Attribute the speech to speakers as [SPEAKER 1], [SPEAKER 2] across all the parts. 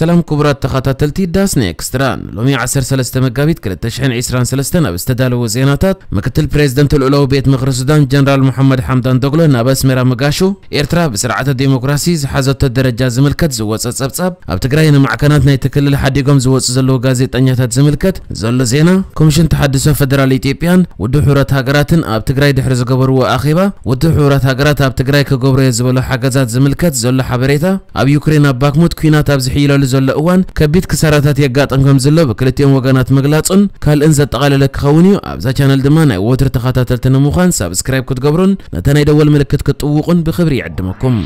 [SPEAKER 1] سلام كبرات تخاتلتي داس نيكستران لومي عصر سلسة مقابيت كلت تشحن عسران سلسة نابستدال وزيناتات مكتل بريزدنت الأولو بيت مغر جنرال محمد حمدان دوغلو نابس ميرا مقاشو إرترا بسرعة الديمقراسي زحازو تدرجة زملكت زواتس أبتساب أب. أبتقرأينا مع كاناتنا يتكلل حديقهم زواتس زلو غازي تانياتات زملكت زلو زينا كومشن تحدثو فدرالي تيبيان ودحورات هاقراتن أبتقرأي دحرز قبر وآخيبا ودحورات هاقرات أبتقرأي كقبر يزبلو حاقزات زملكت زلو حبريتا أب يوكرينا باكموت كينات أبزحي لول زلقوان كبيت كسراتات يقاطن كم زلو بكلت يوم وقانات مغلاطن كال انزد تغالي لك خونيو عبزا چانل دمان اي ووتر تخاتات التنموخان سابسكرايب كتقبرون نتاني دول ملكت كتقوقن بخبري عدمكم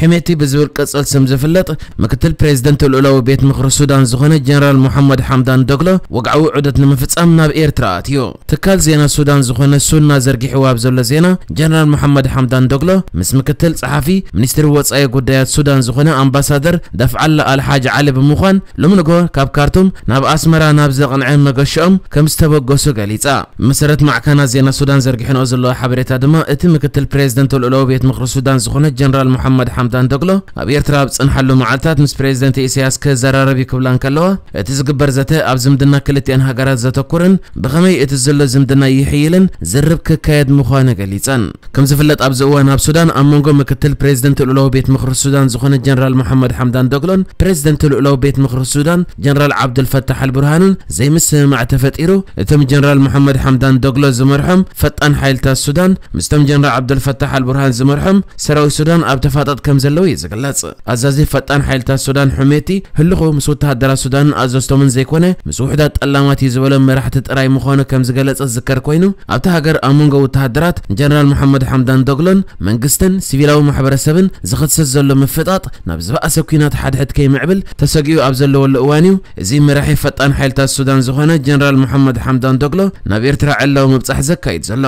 [SPEAKER 1] ሕመቲ ብዝብል ቅፅል ስም ዝፍለጥ ምክትል ፕሬዚደንት ልኡላዊ ቤት ምኽሪ ሱዳን ዝኾነ ጀነራል ሙሐመድ ሓምዳን ዶግሎ ወግዓዊ ዑደት ንምፍጻም ናብ ኤርትራ ኣትዮ ትካል ዜና ሱዳን ዝኾነ ሱና ዘርጊሕዎ ኣብ ዘሎ ዜና ጀነራል ሙሐመድ ሓምዳን ዶግሎ ምስ ምክትል ጸሓፊ ሚኒስትሪ ወጻኢ ጉዳያት ሱዳን ዝኾነ ኣምባሳደር ደፍዓላ ኣልሓጅ ዓሊ ብምዃን ልምንጎ ካብ ካርቱም ናብ ኣስመራ ናብ ዘቕንዐ መገሽኦም ከም ዝተበገሱ ገሊጻ መሰረት ማዕካና ዜና ሱዳን ዘርጊሕንኦ ዘለዎ ሓበሬታ ድማ እቲ ምክትል ፕሬዚደንት ልኡላዊ ቤት ምኽሪ ሱዳን ዝኾነ ጀነራል ሙሐመድ ሓምዳን ዳንዶግሎ ኣብ ኤርትራ ብፅንሓሉ መዓልትታት ምስ ፕሬዚደንት ኢሳያስ ክዘራረብ ይክብላን ከለዋ እቲ ዝግበር ዘተ ኣብ ዝምድና ክልቲአን ሃገራት ዘተኩርን ብኸመይ እቲ ዘሎ ዝምድና ይሕይልን ዝርብ ክካየድ ምዃኑ ገሊፀን ከም ዝፍለጥ ኣብዚ እዋን ኣብ ሱዳን ኣብ መንጎ ምክትል ፕሬዚደንት ልኡላዊ ቤት ምክሪ ሱዳን ዝኾነ ጀነራል መሐመድ ሓምዳን ዶግሎን ፕሬዚደንት ልኡላዊ ቤት ምክሪ ሱዳን ጀነራል ዓብዱልፈታሕ አልብርሃንን ዘይምስምማዕ ተፈጢሩ እቶም ጀነራል መሐመድ ሓምዳን ዶግሎ ዝመርሖም ፈጣን ሓይልታት ሱዳን ምስቶም ጀነራል ዓብዱልፈታሕ አልብርሃን ዝመርሖም ሰራዊት ሱዳን ኣብ ተፋጣጥ ከም كم زلوي زقلص ازازي فتان حيلتا السودان حميتي هلخو مس وتهدر السودان اززتو من زيكونه مس وحدات قلامات يزبل مرحت ጥራይ ምዃኑ ከም ዝገለጸ ዝዝከር ኮይኑ ኣብቲ ሃገር ኣብ መንጎ ወተሃደራት ጀነራል መሐመድ ሓምዳን ዶግሎን መንግስትን ሲቪላዊ ማሕበረሰብን ዝኽትሰት ዘሎ ምፍጣጥ ናብ ዝበኣሰ ኩናት ሓድሕድ ከይምዕብል ተሰጊኡ ኣብ ዘለወሉ እዋን እዩ እዚ መራሒ ፈጣን ሓይልታት ሱዳን ዝኾነ ጀነራል መሐመድ ሓምዳን ዶግሎ ናብ ኤርትራ ዕላዊ ምብጻሕ ዘካይድ ዘሎ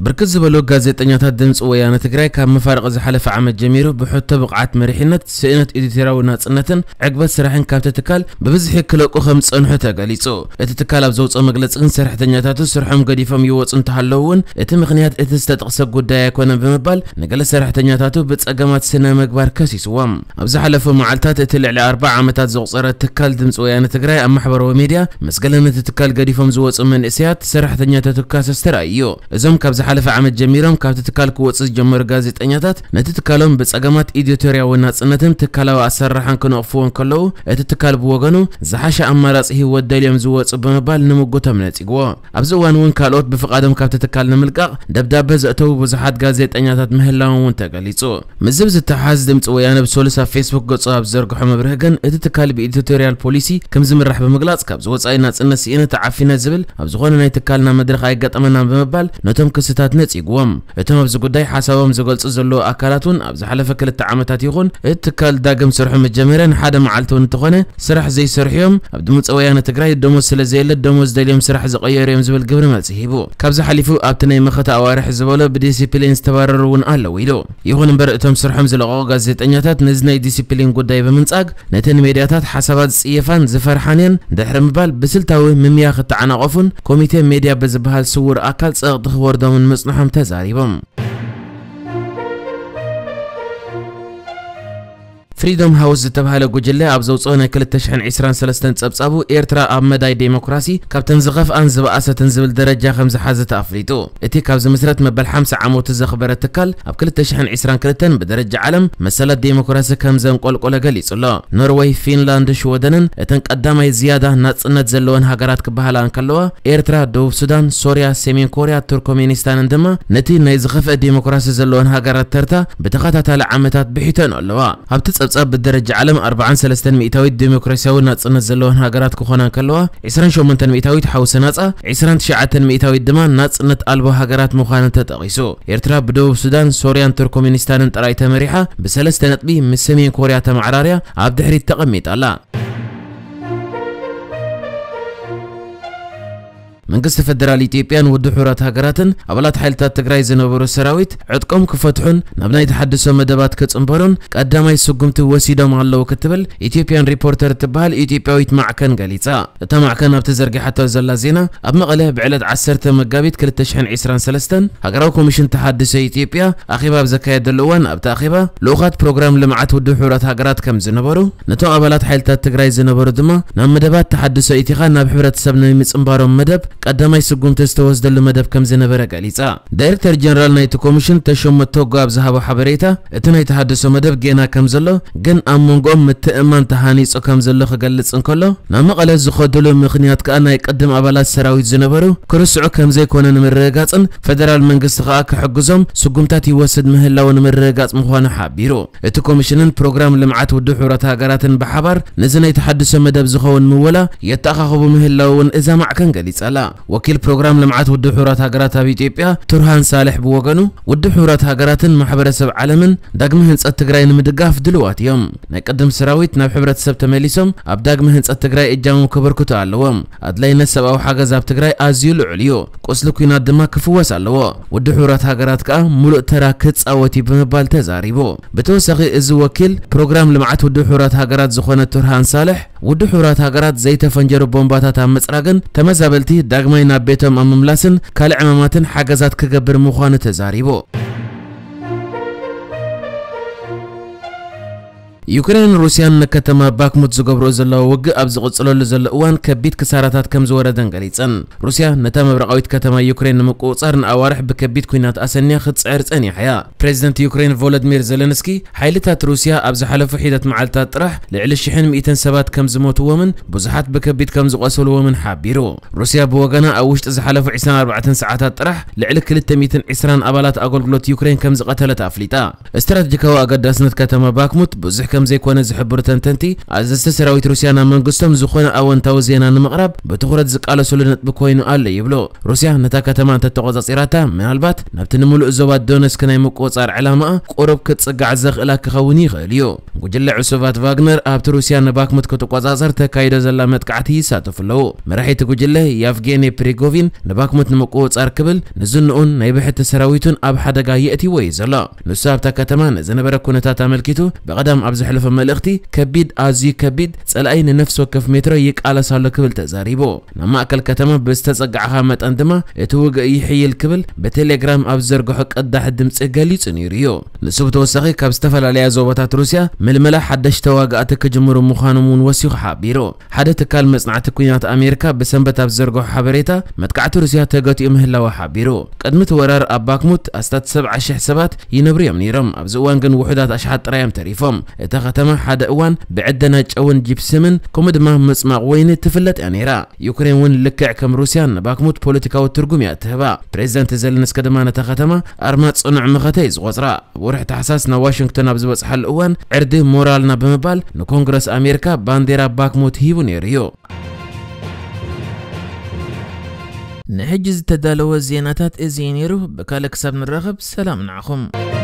[SPEAKER 1] بركز زبالو غازيتانياتا دمص ويانا تግራይ ካብ መፋረቕ ዝሓለፈ ዓመት ጀሚሩ ብሕቶ ብቕዓት መሪሕነት ስእነት ኢዲትራዊ ናጽነትን ዕግበት ስራሕን ካብ ትካል ብብዝሒ ክለቁ ከም ጸንሑ ተገሊጹ እቲ ትካል ኣብ ዘውፅኦ መግለጺ ግን ሰራሕተኛታቱ ስርሖም ገዲፎም ይወፁ እንተሃለዉ እውን እቲ ምኽንያት እቲ ዝተጠቕሰ ጉዳይ ኣይኮነን ብምባል ንገለ ሰራሕተኛታቱ ብጸገማት ስነ ምግባር ከሲስዎም ኣብ ዝሓለፈ መዓልትታት እቲ ልዕሊ ኣርባዕ ዓመታት ዘቑፀረ ትካል ድምፂ ወያነ ትግራይ ኣብ ማሕበራዊ ሚድያ መስገለን እቲ ትካል ገዲፎም ዝወፁ መንእስያት ሰራሕተኛታቱ ካሰስ ተራእዩ እዞም ካብ ዝሓለፈ ዓመት ጀሚሮም ካብቲ ትካል ክወፅእ ዝጀመሩ ጋዜጠኛታት ነቲ ትካሎም ብፀገማት ኢዲቶርያዊ ናፅነትን ትካላዊ ኣሰራርሓን ክነቕፍዎን ከለዉ እቲ ትካል ብወገኑ ዝሓሸ ኣማራፂ ህይወት ደልዮም ዝወፁ ብምባል ንምጎቶም ነፂግዎ ኣብዚ እዋን እውን ካልኦት ብፍቓዶም ካብቲ ትካል ንምልቃቕ ደብዳቤ ዘእተዉ ብዙሓት ጋዜጠኛታት ምህላዎም እውን ተገሊጹ ምዝብ ዝተሓዝ ድምፂ ወያነ ብሰሉስ ኣብ ፌስቡክ ገጹ ኣብ ዘርግሖ መብርህ ግን እቲ ትካል ብኢዲቶርያል ፖሊሲ ከም ዝምራሕ ብምግላጽ ካብ ዝወፃኢ ናፅነት ስኢነት ዓፊነት ዝብል ኣብ ዝኾነ ናይ ትካልና መድረኽ ኣይገጠመናን ብምባል ነቶም ክስታ ሓበሬታታት ነፂግዎም እቶም ኣብዚ ጉዳይ ሓሳቦም ዝገልፁ ዘለዉ ኣካላት እውን ኣብ ዝሓለፈ ክልተ ዓመታት ይኹን እትካል ዳግም ስርሑ መጀመርያ ንሓደ መዓልቲ እውን እንተኾነ ስራሕ ዘይሰርሑ እዮም ኣብ ድምፂ ወያነ ትግራይ ደሞዝ ስለዘየለ ደሞዝ ደልዮም ስራሕ ዝቀየሩ እዮም ዝብል ግብሪ መልሲ ሂቡ ካብዚ ሓሊፉ ኣብቲ ናይ መኸታ ኣዋርሕ ዝበሎ ብዲሲፕሊን ዝተባረሩ እውን ኣለዉ ኢሉ ይኹን እምበር እቶም ስርሖም ዝለቐቑ ጋዜጠኛታት ነዚ ናይ ዲሲፕሊን ጉዳይ ብምንጻግ ነተን ሜድያታት ሓሳባት ዝፅየፋን ዝፈርሓን እየን ድሕሪ ምባል ብስልታዊ ምምያ ክተዓናቐፉን ኮሚቴ ሜድያ ብዝበሃል ስውር ኣካል ፀቕጢ ክወርዶምን المصنع تزاري عليهم فريدوم هاوس ዝተባህለ ጉጅለ ኣብ ዘውፅኦ ናይ 223 ፀብጻቡ ኤርትራ ኣብ መዳይ ዴሞክራሲ ካብተን ዝኸፍኣን ዝበኣሰትን ዝብል ደረጃ ከም ዝሓዘተ ኣፍሊጡ እቲ ካብ ዝምስረት መበል 50 ዓመቱ ዘኽበረ ትካል ኣብ 222 ብደረጃ ዓለም መሰላት ዴሞክራሲ ከም ዘንቆልቆለ ገሊጹ ኣሎ ኖርዌይ ፊንላንድ ሽወደንን እተን ቀዳማይ ዝያዳ ናጽነት ዘለወን ሃገራት ክበሃላ ከለዋ ኤርትራ ደቡብ ሱዳን ሶርያ ሰሜን ኮርያ ቱርኮሜኒስታንን ድማ ነቲ ናይ ዝኸፍአ ዴሞክራሲ ዘለወን ሃገራት ተርታ ብተኸታታሊ ዓመታት ብሒተን ኣለዋ ኣብቲ ዝመፀ ብደረጃ ዓለም 43 ሚእታዊት ዲሞክራሲያዊ ናፅነት ዘለወን ሃገራት ክኾና ከለዋ 28 ሚእታዊት ሓውሲ ናፃ 29 ሚእታዊት ድማ ናፅነት ኣልቦ ሃገራት ምዃነን ተጠቒሱ ኤርትራ ብደቡብ ሱዳን ሶርያን ቱርኮሜኒስታንን ጥራይ ተመሪሓ ብሰለስተ ነጥቢ ምስ ሰሜን ኮርያ ተመዓራርያ ኣብ ድሕሪት ተቐሚጣ ኣላ من قصة فدرالي تيبيان ود هاقراتن أبلات حيلتات تجري زنبور سراويت عدكم كفتحون نبنا يتحدثوا مدبات كتصنبرن قدام يسقمت وسيدا مع الله وكتبل إثيوبيان ريبورتر تبهل إثيوبياويت معكن قاليتا تمعكن أبتزرقي حتى زلا زينا أب مقله بعلت عسرة مجابيت كل تشحن عسران سلستن هجراو كوميشن تحدث إثيوبيا أخيبا بزكاية دلوان أبتا أخيبا لوغات بروغرام لمعات ود هاقرات كم زنبرو نتو أبلات حيلتات تقرأي زنبور دما نعم مدابات تحدث إثيخان ناب سبنا سبنا انبارو مدب قدمای سگونتست وزدل مدب کم زنبره گلیزا دایرکتر جنرال نایت کمیشن تشمت تو قاب زهاب حبریتا اتنای تحدث مدب گینا کم زلو گن امونگوم متأمن تهانیس کم زلو خجلت انکلو نامقل زخدلو مخنیات کانای قدم ابلات سراوی زنبرو کرسع کم زی کنن مرگاتن فدرال منگست خاک حجزم سگونتات يوسد مهلا ونمرقات مخوان حابيرو ات کمیشنن پروگرام لمعت ود حورت هاجراتن بحبر نزنای تحدث مدب زخون مولا يتأخخو بمهلا ون اذا معكن گلیزا وكيل بروغرام لمعات والدحورات هجرات أبي تيبيا ترهان صالح بوجنو والدحورات هجرات محبرة سب عالمن علمن دجمهن سأتجرين مدقاف دلوات يوم نقدم سراويت ناب حبرة سب اب أبداج مهن سأتجرين اجامو كبر كتعلوهم ادلاي السب أو حاجة زاب تجرين أزيل عليو قصلك ينادم كفوا سألوا والدحورات هجرات كأ ملء تراكتس أوتي بمبال تزاريبو بتوسقي إز وكيل بروغرام لمعات والدحورات هجرات زخونة ترهان صالح والدحورات هجرات زيت فنجر بومباتها مصراجن تمزابلتي ዳግማይ ናብ ቤቶም ኣብ ምምላስን ካልእ ዕማማትን ሓገዛት ክገብር ምዃኑ ተዛሪቡ يوكرين روسيان نكتما باكموت زغبرو زلو وغ اب زقصلو زلو وان كبيت كساراتات كم زوردن قليصن روسيا نتا مبرقاويت كتما يوكرين صارن اوارح بكبيت كوينات اسنيا ختصعر صني حيا بريزيدنت يوكرين فولاديمير زيلينسكي حيلتات روسيا ابز حلف حيدت معلتات طرح لعل الشحن 200 سبات كم زموت ومن بزحات بكبيت كم زقصلو ومن حابيرو روسيا بوغنا از حلف عسان 24 ساعات طرح لعل 220 ابالات اغلغلوت يوكرين كم زقتلت افليطا استراتيجيكاو اقداسنت كتما باكموت بزح ከም ዘይኮነ ዝሕብሩ ተንተንቲ ኣዘዝቲ ሰራዊት ሩስያን ኣብ መንግስቶም ዝኾነ ኣወንታዊ ዜና ንምቕራብ ብትኩረት ዝቃለሰሉ ነጥቢ ኮይኑ ኣለ ይብሎ ሩስያ ነታ ከተማ እንተተቆፃፂራታ ምናልባት ናብቲ ንምሉእ ዞባ ዶነስክ ናይ ምቆፃር ዕላማኣ ቁሩብ ክትፅጋዕ ዘኽእላ ክኸውን ይኽእል እዩ ጉጅለ ዕሱባት ቫግነር ኣብቲ ሩስያ ንባክሙት ክትቆፃፀር ተካይዶ ዘላ መጥቃዕቲ ይሳተፉ ኣለዉ መራሒቲ ጉጅለ የኣፍጌኒ ፕሪጎቪን ንባክሙት ንምቁፅጻር ክብል ንዝንኡን ናይ ብሕቲ ሰራዊቱን ኣብ ሓደጋ የእትይዎ እዩ ዘሎ ንሱ ኣብታ ከተማ ንዝነበረ ኩነታት ኣመልኪቱ ብቐዳም ኣብ ዘሕለፈ መልእኽቲ ከቢድ ኣዝዩ ከቢድ ጸላኢ ንነፍሲ ወከፍ ሜትሮ ይቃለስ ኣሎ ክብል ተዛሪቡ ናብ ማእከል ከተማ ብዝተጸጋዕኻ መጠን ድማ እቲ ውግእ ይሕይል ክብል ብቴሌግራም ኣብ ዘርግሖ ቀዳሕ ድምፂ ገሊጹ ነይሩ እዩ ንሱ ብተወሳኺ ካብ ዝተፈላለያ ዞባታት ሩስያ ምልመላ ሓደሽ ተዋጋእቲ ክጅምሩ ምዃኖም እውን ወሲኹ ሓቢሩ ሓደ ትካል መጽናዕቲ ኩናት ኣሜሪካ ብሰንበት ኣብ ዘርግሖ ሓበሬታ መጥቃዕቲ ሩስያ ተገቲኡ ምህላዋ ሓቢሩ ቅድሚ እቲ ወራር ኣብ ባክሙት ኣስታት 70,000 ሰባት ይነብሩ እዮም ነይሮም ኣብዚ እዋን ግን ውሑዳት ኣሽሓት ጥራዮም ተሪፎም እታ ከተማ ሓደ እዋን ብዕደና ጨውን ጂፕስምን ከምኡ ድማ ምፅማቕ ወይኒ ትፍለጥ እያ ነይራ ዩክሬን እውን ልክዕ ከም ሩስያ ንባክሙት ፖለቲካዊ ትርጉም እያ ትህባ ፕሬዚደንት ዘለንስኪ ድማ ነታ ከተማ ኣርማ ጽኑዕ ምኸተይ ዝቖፅራ ኣብ ወርሒ ተሓሳስ ናብ ዋሽንግተን ኣብ ዝበፅሓሉ እዋን ዕርዲ ሞራልና ብምባል ንኮንግረስ ኣሜሪካ ባንዴራ ባክሙት ሂቡ ነይሩ እዩ ንሕጂ ዝተዳለወ ዜናታት እዚ ነይሩ ብካልእ ክሳብ ንራኸብ ሰላም ንዓኹም